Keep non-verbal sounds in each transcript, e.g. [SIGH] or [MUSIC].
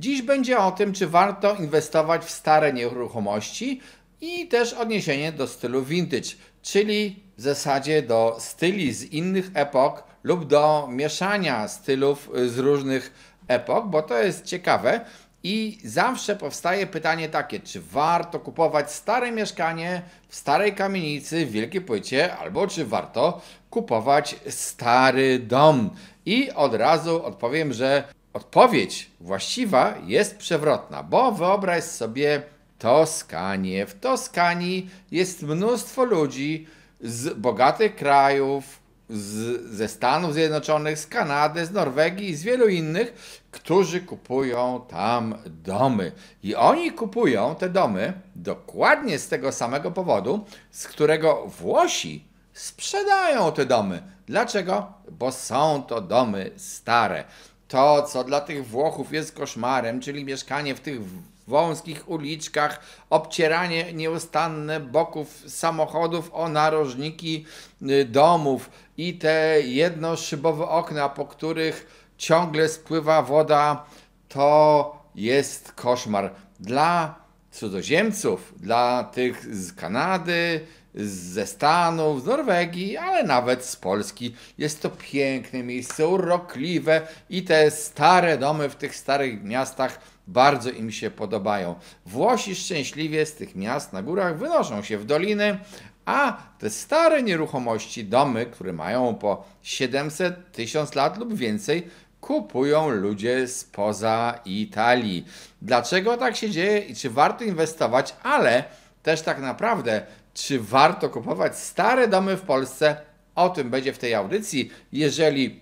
Dziś będzie o tym, czy warto inwestować w stare nieruchomości i też odniesienie do stylu vintage, czyli w zasadzie do styli z innych epok lub do mieszania stylów z różnych epok, bo to jest ciekawe. I zawsze powstaje pytanie takie, czy warto kupować stare mieszkanie w starej kamienicy w wielkiej płycie, albo czy warto kupować stary dom? I od razu odpowiem, że odpowiedź właściwa jest przewrotna, bo wyobraź sobie Toskanię. W Toskanii jest mnóstwo ludzi z bogatych krajów, z, ze Stanów Zjednoczonych, z Kanady, z Norwegii i z wielu innych, którzy kupują tam domy. I oni kupują te domy dokładnie z tego samego powodu, z którego Włosi sprzedają te domy. Dlaczego? Bo są to domy stare. To, co dla tych Włochów jest koszmarem, czyli mieszkanie w tych wąskich uliczkach, obcieranie nieustanne boków samochodów o narożniki y, domów i te jednoszybowe okna, po których ciągle spływa woda, to jest koszmar. Dla cudzoziemców, dla tych z Kanady, ze Stanów, z Norwegii, ale nawet z Polski. Jest to piękne miejsce, urokliwe i te stare domy w tych starych miastach bardzo im się podobają. Włosi szczęśliwie z tych miast na górach wynoszą się w doliny, a te stare nieruchomości, domy, które mają po 700, 1000 lat lub więcej, kupują ludzie spoza Italii. Dlaczego tak się dzieje i czy warto inwestować? Ale też tak naprawdę czy warto kupować stare domy w Polsce? O tym będzie w tej audycji. Jeżeli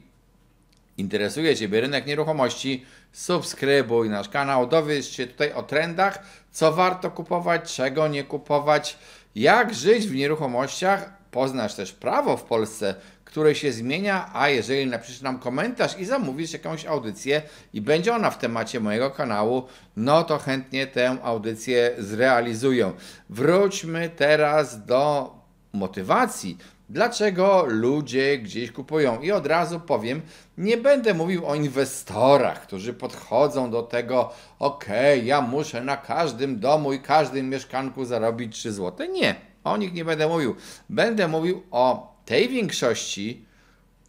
interesuje Ciebie rynek nieruchomości, subskrybuj nasz kanał, dowiesz się tutaj o trendach, co warto kupować, czego nie kupować, jak żyć w nieruchomościach. Poznasz też prawo w Polsce, które się zmienia, a jeżeli napiszesz nam komentarz i zamówisz jakąś audycję i będzie ona w temacie mojego kanału, no to chętnie tę audycję zrealizuję. Wróćmy teraz do motywacji. Dlaczego ludzie gdzieś kupują? I od razu powiem, nie będę mówił o inwestorach, którzy podchodzą do tego, okej, okay, ja muszę na każdym domu i każdym mieszkanku zarobić 3 zł. Nie, o nich nie będę mówił. Będę mówił o tej większości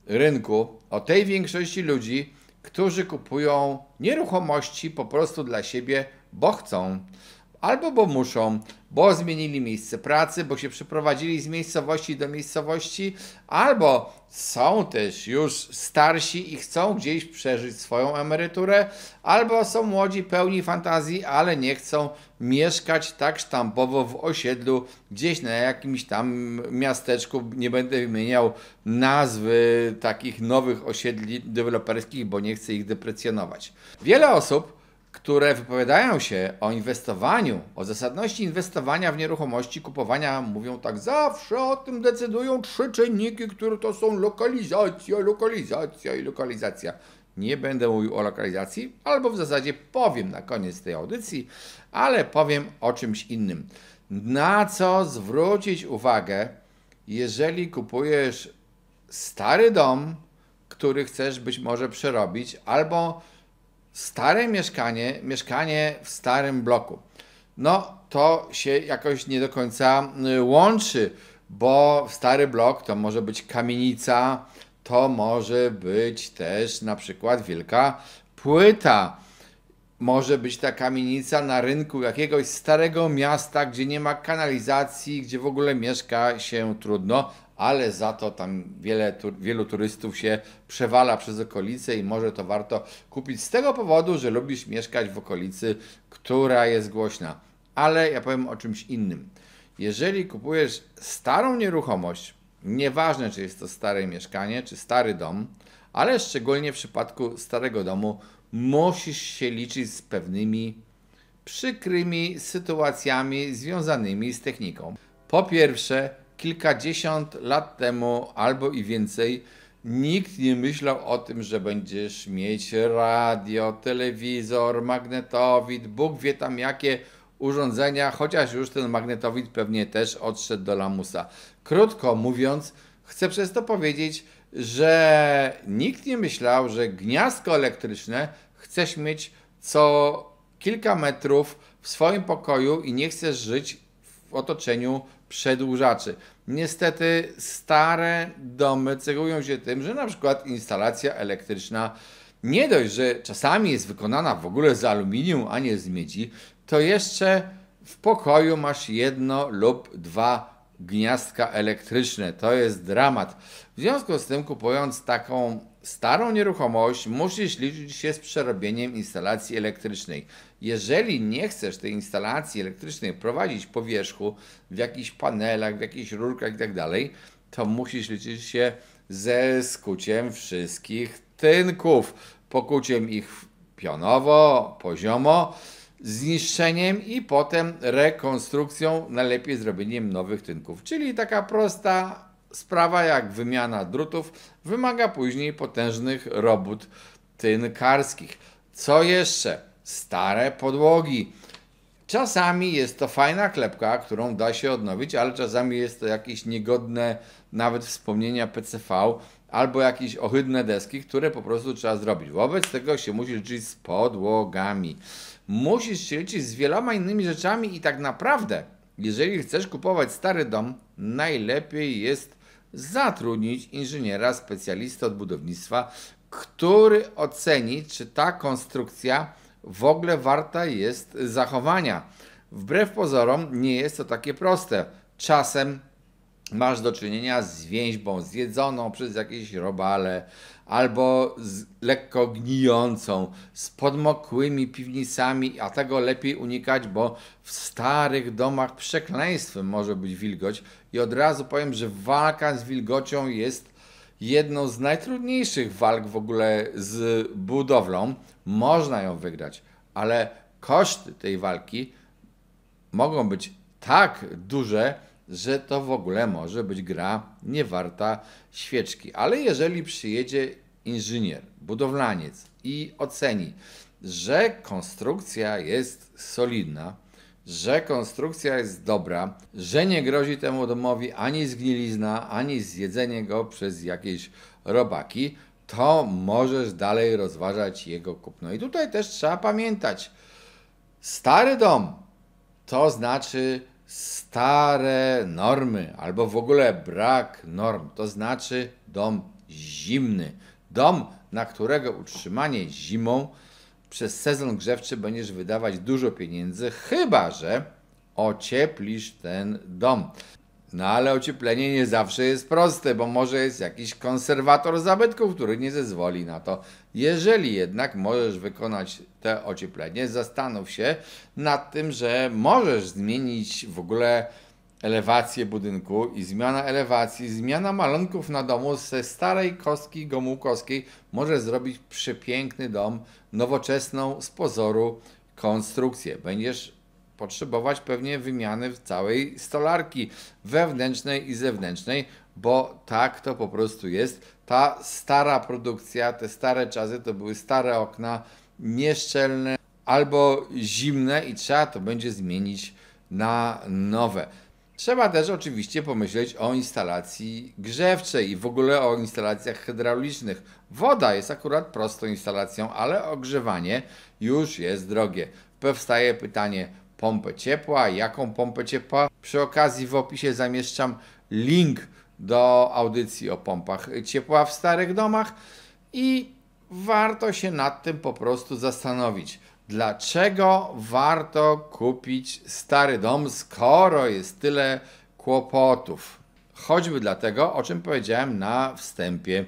rynku, o tej większości ludzi, którzy kupują nieruchomości po prostu dla siebie, bo chcą, Albo bo muszą, bo zmienili miejsce pracy, bo się przeprowadzili z miejscowości do miejscowości, albo są też już starsi i chcą gdzieś przeżyć swoją emeryturę, albo są młodzi, pełni fantazji, ale nie chcą mieszkać tak sztampowo w osiedlu, gdzieś na jakimś tam miasteczku. Nie będę wymieniał nazwy takich nowych osiedli deweloperskich, bo nie chcę ich deprecjonować. Wiele osób które wypowiadają się o inwestowaniu, o zasadności inwestowania w nieruchomości, kupowania, mówią tak, zawsze o tym decydują trzy czynniki, które to są lokalizacja, lokalizacja i lokalizacja. Nie będę mówił o lokalizacji, albo w zasadzie powiem na koniec tej audycji, ale powiem o czymś innym. Na co zwrócić uwagę, jeżeli kupujesz stary dom, który chcesz być może przerobić, albo stare mieszkanie, mieszkanie w starym bloku. No to się jakoś nie do końca y, łączy, bo stary blok to może być kamienica, to może być też na przykład wielka płyta. Może być ta kamienica na rynku jakiegoś starego miasta, gdzie nie ma kanalizacji, gdzie w ogóle mieszka się trudno, ale za to tam wiele, tu, wielu turystów się przewala przez okolice i może to warto kupić z tego powodu, że lubisz mieszkać w okolicy, która jest głośna. Ale ja powiem o czymś innym. Jeżeli kupujesz starą nieruchomość, nieważne czy jest to stare mieszkanie, czy stary dom, ale szczególnie w przypadku starego domu, musisz się liczyć z pewnymi przykrymi sytuacjami związanymi z techniką. Po pierwsze, kilkadziesiąt lat temu albo i więcej nikt nie myślał o tym, że będziesz mieć radio, telewizor, magnetowid, Bóg wie tam jakie urządzenia, chociaż już ten magnetowid pewnie też odszedł do lamusa. Krótko mówiąc, chcę przez to powiedzieć, że nikt nie myślał, że gniazdko elektryczne chcesz mieć co kilka metrów w swoim pokoju i nie chcesz żyć w otoczeniu przedłużaczy. Niestety stare domy cechują się tym, że na przykład instalacja elektryczna nie dość, że czasami jest wykonana w ogóle z aluminium, a nie z miedzi, to jeszcze w pokoju masz jedno lub dwa gniazdka elektryczne. To jest dramat. W związku z tym, kupując taką starą nieruchomość, musisz liczyć się z przerobieniem instalacji elektrycznej. Jeżeli nie chcesz tej instalacji elektrycznej prowadzić po wierzchu, w jakichś panelach, w jakichś rurkach itd., tak to musisz liczyć się ze skuciem wszystkich tynków, pokuciem ich pionowo, poziomo, zniszczeniem i potem rekonstrukcją, najlepiej zrobieniem nowych tynków. Czyli taka prosta sprawa jak wymiana drutów wymaga później potężnych robót tynkarskich. Co jeszcze? Stare podłogi. Czasami jest to fajna klepka, którą da się odnowić, ale czasami jest to jakieś niegodne nawet wspomnienia PCV albo jakieś ohydne deski, które po prostu trzeba zrobić. Wobec tego się musi liczyć z podłogami musisz się liczyć z wieloma innymi rzeczami i tak naprawdę, jeżeli chcesz kupować stary dom, najlepiej jest zatrudnić inżyniera, specjalistę od budownictwa, który oceni, czy ta konstrukcja w ogóle warta jest zachowania. Wbrew pozorom nie jest to takie proste. Czasem masz do czynienia z więźbą zjedzoną przez jakieś robale, albo z lekko gnijącą, z podmokłymi piwnicami, a tego lepiej unikać, bo w starych domach przekleństwem może być wilgoć. I od razu powiem, że walka z wilgocią jest jedną z najtrudniejszych walk w ogóle z budowlą. Można ją wygrać, ale koszty tej walki mogą być tak duże, że to w ogóle może być gra niewarta świeczki. Ale jeżeli przyjedzie inżynier, budowlaniec i oceni, że konstrukcja jest solidna, że konstrukcja jest dobra, że nie grozi temu domowi ani zgnilizna, ani zjedzenie go przez jakieś robaki, to możesz dalej rozważać jego kupno. I tutaj też trzeba pamiętać, stary dom to znaczy stare normy albo w ogóle brak norm, to znaczy dom zimny. Dom, na którego utrzymanie zimą przez sezon grzewczy będziesz wydawać dużo pieniędzy, chyba że ocieplisz ten dom. No ale ocieplenie nie zawsze jest proste, bo może jest jakiś konserwator zabytków, który nie zezwoli na to. Jeżeli jednak możesz wykonać te ocieplenie, zastanów się nad tym, że możesz zmienić w ogóle elewację budynku i zmiana elewacji, zmiana malunków na domu ze starej kostki gomułkowskiej może zrobić przepiękny dom, nowoczesną z pozoru konstrukcję. Będziesz potrzebować pewnie wymiany całej stolarki wewnętrznej i zewnętrznej, bo tak to po prostu jest. Ta stara produkcja, te stare czasy to były stare okna, nieszczelne albo zimne i trzeba to będzie zmienić na nowe. Trzeba też oczywiście pomyśleć o instalacji grzewczej i w ogóle o instalacjach hydraulicznych. Woda jest akurat prostą instalacją, ale ogrzewanie już jest drogie. Powstaje pytanie, pompę ciepła, jaką pompę ciepła. Przy okazji w opisie zamieszczam link do audycji o pompach ciepła w starych domach i warto się nad tym po prostu zastanowić. Dlaczego warto kupić stary dom, skoro jest tyle kłopotów? Choćby dlatego, o czym powiedziałem na wstępie.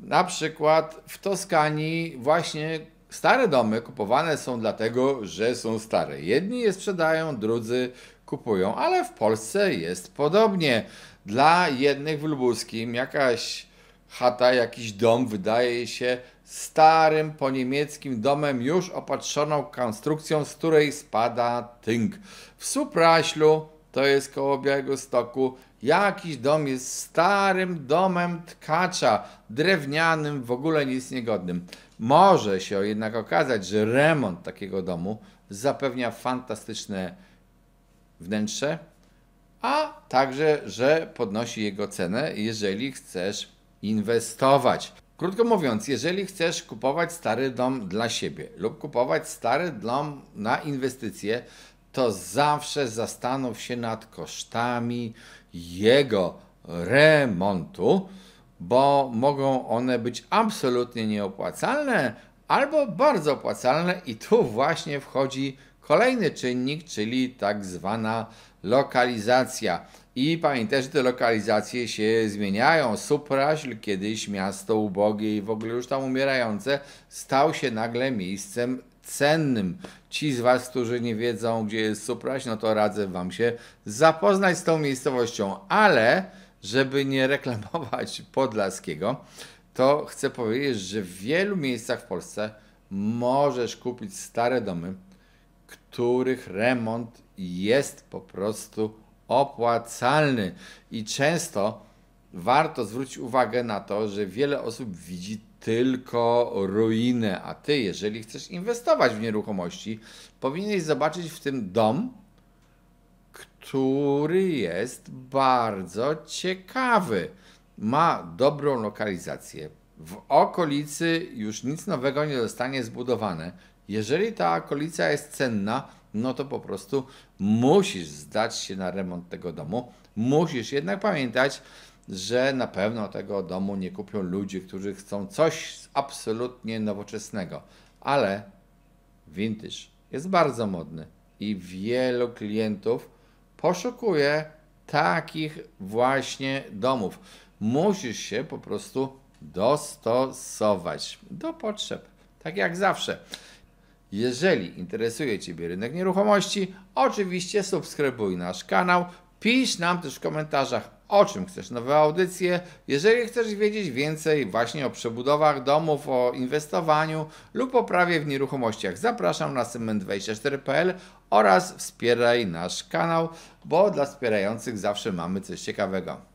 Na przykład w Toskanii właśnie Stare domy kupowane są dlatego, że są stare. Jedni je sprzedają, drudzy kupują, ale w Polsce jest podobnie. Dla jednych w Lubuskim jakaś chata, jakiś dom wydaje się starym po niemieckim domem już opatrzoną konstrukcją, z której spada tynk. W Supraślu to jest koło Białego Stoku. Jakiś dom jest starym domem tkacza, drewnianym, w ogóle nic niegodnym. Może się jednak okazać, że remont takiego domu zapewnia fantastyczne wnętrze, a także, że podnosi jego cenę, jeżeli chcesz inwestować. Krótko mówiąc, jeżeli chcesz kupować stary dom dla siebie lub kupować stary dom na inwestycje, to zawsze zastanów się nad kosztami jego remontu, bo mogą one być absolutnie nieopłacalne albo bardzo opłacalne, i tu właśnie wchodzi kolejny czynnik, czyli tak zwana lokalizacja. I pamiętaj, że te lokalizacje się zmieniają. Supraśl, kiedyś miasto ubogie i w ogóle już tam umierające, stał się nagle miejscem cennym. Ci z Was, którzy nie wiedzą, gdzie jest Supraś, no to radzę Wam się zapoznać z tą miejscowością, ale żeby nie [LAUGHS] reklamować Podlaskiego, to chcę powiedzieć, że w wielu miejscach w Polsce możesz kupić stare domy, których remont jest po prostu opłacalny. I często warto zwrócić uwagę na to, że wiele osób widzi tylko ruinę, a ty, jeżeli chcesz inwestować w nieruchomości, powinieneś zobaczyć w tym dom, który jest bardzo ciekawy. Ma dobrą lokalizację. W okolicy już nic nowego nie zostanie zbudowane. Jeżeli ta okolica jest cenna, no to po prostu musisz zdać się na remont tego domu. Musisz jednak pamiętać, że na pewno tego domu nie kupią ludzie, którzy chcą coś absolutnie nowoczesnego. Ale vintage jest bardzo modny i wielu klientów poszukuje takich właśnie domów. Musisz się po prostu dostosować do potrzeb. Tak jak zawsze. Jeżeli interesuje Ciebie rynek nieruchomości, oczywiście subskrybuj nasz kanał, pisz nam też w komentarzach o czym chcesz nowe audycje. Jeżeli chcesz wiedzieć więcej właśnie o przebudowach domów, o inwestowaniu lub o prawie w nieruchomościach, zapraszam na cement24.pl oraz wspieraj nasz kanał, bo dla wspierających zawsze mamy coś ciekawego.